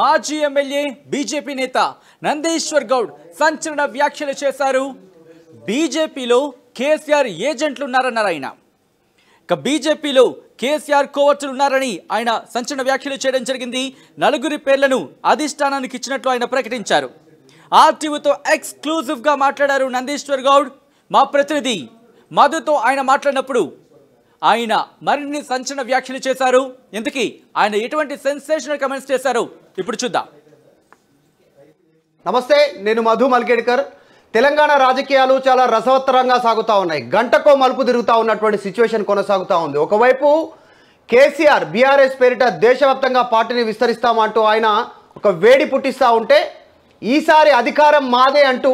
మాజీ MLA BJP నేత నందేశ్వర్ గౌడ్ సంచలన వ్యాఖ్యలు చేశారు బీజేపీలో కేసీఆర్ ఏజెంట్లు ఉన్నారన్నారు ఆయన ఇక బీజేపీలో కేసీఆర్ ఉన్నారని ఆయన సంచలన వ్యాఖ్యలు చేయడం జరిగింది నలుగురి పేర్లను అధిష్టానానికి ఇచ్చినట్లు ఆయన ప్రకటించారు ఆర్టీవీతో ఎక్స్క్లూజివ్గా మాట్లాడారు నందీశ్వర్ గౌడ్ మా ప్రతినిధి మధుతో ఆయన మాట్లాడినప్పుడు ఆయన మరిన్ని సంచలన వ్యాఖ్యలు చేశారు ఇంతకీ ఆయన ఎటువంటి సెన్సేషనల్ కమెంట్స్ చేశారు ఇప్పుడు చూద్దాం నమస్తే నేను మధు మల్కేడ్కర్ తెలంగాణ రాజకీయాలు చాలా రసవత్తరంగా సాగుతూ ఉన్నాయి గంటకో మలుపు తిరుగుతూ ఉన్నటువంటి సిచ్యువేషన్ కొనసాగుతూ ఉంది ఒకవైపు కేసీఆర్ బీఆర్ఎస్ పేరిట దేశవ్యాప్తంగా పార్టీని విస్తరిస్తామంటూ ఆయన ఒక వేడి పుట్టిస్తూ ఉంటే ఈసారి అధికారం మాదే అంటూ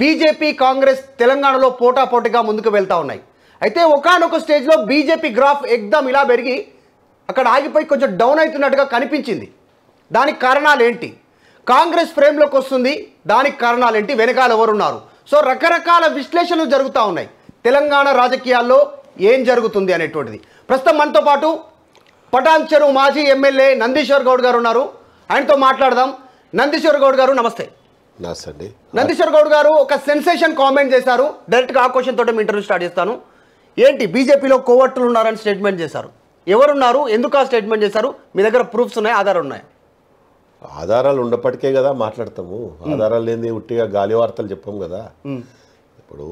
బీజేపీ కాంగ్రెస్ తెలంగాణలో పోటాపోటీగా ముందుకు వెళ్తూ ఉన్నాయి అయితే ఒకనొక స్టేజ్లో బీజేపీ గ్రాఫ్ ఎగ్దాం ఇలా పెరిగి అక్కడ ఆగిపోయి కొంచెం డౌన్ అవుతున్నట్టుగా కనిపించింది దానికి కారణాలు ఏంటి కాంగ్రెస్ ఫ్రేమ్లోకి వస్తుంది దానికి కారణాలు ఏంటి వెనకాల ఎవరున్నారు సో రకరకాల విశ్లేషణలు జరుగుతూ ఉన్నాయి తెలంగాణ రాజకీయాల్లో ఏం జరుగుతుంది అనేటువంటిది ప్రస్తుతం మనతో పాటు పటాన్ చెరువు మాజీ ఎమ్మెల్యే నందీశ్వర్ గౌడ్ గారు ఉన్నారు ఆయనతో మాట్లాడదాం నందీశ్వర్ గౌడ్ గారు నమస్తే నమస్తే నందీశ్వర్ గౌడ్ గారు ఒక సెన్సేషన్ కామెంట్ చేశారు డైరెక్ట్గా ఆ క్వశ్చన్ తోటి ఇంటర్వ్యూ స్టార్ట్ చేస్తాను ఏంటి బీజేపీలో కోవర్టులు ఉన్నారని స్టేట్మెంట్ చేశారు ఎవరున్నారు ఎందుకు ఆ స్టేట్మెంట్ చేశారు మీ దగ్గర ప్రూఫ్స్ ఉన్నాయి ఆధారాలు ఉన్నాయి ఆధారాలు ఉన్నప్పటికే కదా మాట్లాడతాము ఆధారాలు లేని ఉట్టిగా గాలి వార్తలు చెప్పాము కదా ఇప్పుడు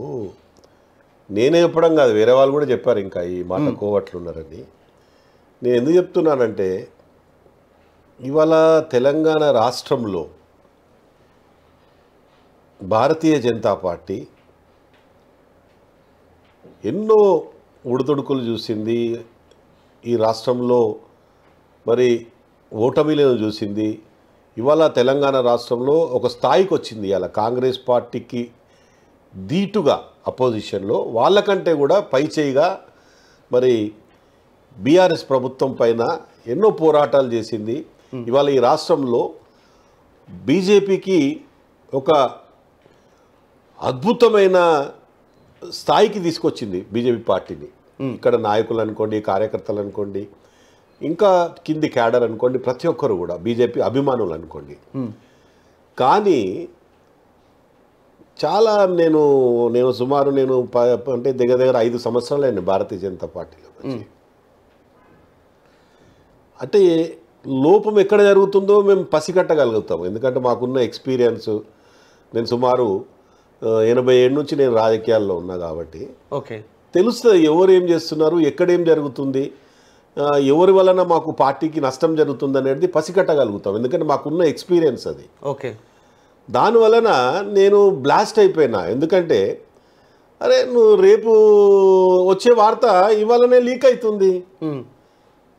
నేనే చెప్పడం కాదు వేరే వాళ్ళు కూడా చెప్పారు ఇంకా ఈ మాట కోవట్లు ఉన్నారని నేను ఎందుకు చెప్తున్నానంటే ఇవాళ తెలంగాణ రాష్ట్రంలో భారతీయ జనతా పార్టీ ఎన్నో ఉడుతొడుకులు చూసింది ఈ రాష్ట్రంలో మరి ఓటమిలను చూసింది ఇవాళ తెలంగాణ రాష్ట్రంలో ఒక స్థాయికి వచ్చింది ఇవాళ కాంగ్రెస్ పార్టీకి దీటుగా అపోజిషన్లో వాళ్ళకంటే కూడా పైచేయిగా మరి బీఆర్ఎస్ ప్రభుత్వం పైన ఎన్నో పోరాటాలు చేసింది ఇవాళ ఈ రాష్ట్రంలో బీజేపీకి ఒక అద్భుతమైన స్థాయికి తీసుకొచ్చింది బీజేపీ పార్టీని ఇక్కడ నాయకులు అనుకోండి కార్యకర్తలు అనుకోండి ఇంకా కింది క్యాడర్ అనుకోండి ప్రతి ఒక్కరు కూడా బీజేపీ అభిమానులు అనుకోండి కానీ చాలా నేను నేను సుమారు నేను అంటే దగ్గర దగ్గర ఐదు సంవత్సరాలు అయింది భారతీయ జనతా పార్టీలో అంటే లోపం ఎక్కడ జరుగుతుందో మేము పసిగట్టగలుగుతాం ఎందుకంటే మాకున్న ఎక్స్పీరియన్స్ నేను సుమారు ఎనభై ఏడు నుంచి నేను రాజకీయాల్లో ఉన్నా కాబట్టి ఓకే తెలుస్తుంది ఎవరు ఏం చేస్తున్నారు ఎక్కడేం జరుగుతుంది ఎవరి వలన మాకు పార్టీకి నష్టం జరుగుతుంది అనేది పసికట్టగలుగుతాం ఎందుకంటే మాకున్న ఎక్స్పీరియన్స్ అది ఓకే దానివలన నేను బ్లాస్ట్ అయిపోయినా ఎందుకంటే అరే నువ్వు రేపు వచ్చే వార్త ఇవాళనే లీక్ అవుతుంది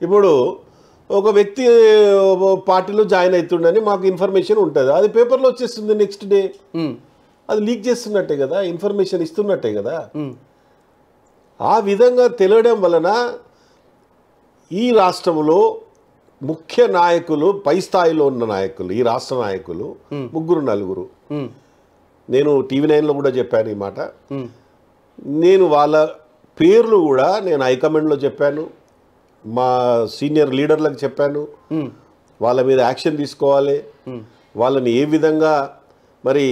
ఇప్పుడు ఒక వ్యక్తి పార్టీలో జాయిన్ అవుతుండని మాకు ఇన్ఫర్మేషన్ ఉంటుంది అది పేపర్లో వచ్చేస్తుంది నెక్స్ట్ డే అది లీక్ చేస్తున్నట్టే కదా ఇన్ఫర్మేషన్ ఇస్తున్నట్టే కదా ఆ విధంగా తెలియడం వలన ఈ రాష్ట్రంలో ముఖ్య నాయకులు పై స్థాయిలో ఉన్న నాయకులు ఈ రాష్ట్ర నాయకులు ముగ్గురు నలుగురు నేను టీవీ నైన్లో కూడా చెప్పాను ఈ మాట నేను వాళ్ళ పేర్లు కూడా నేను హైకమాండ్లో చెప్పాను మా సీనియర్ లీడర్లకు చెప్పాను వాళ్ళ మీద యాక్షన్ తీసుకోవాలి వాళ్ళని ఏ విధంగా మరి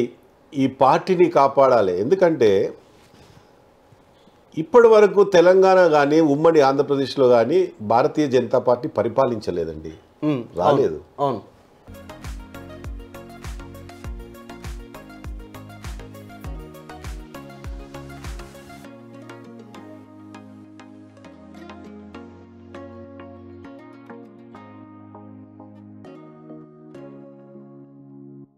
ఈ పార్టీని కాపాడాలి ఎందుకంటే ఇప్పటి వరకు తెలంగాణ కానీ ఉమ్మడి ఆంధ్రప్రదేశ్లో కానీ భారతీయ జనతా పార్టీ పరిపాలించలేదండి రాలేదు అవును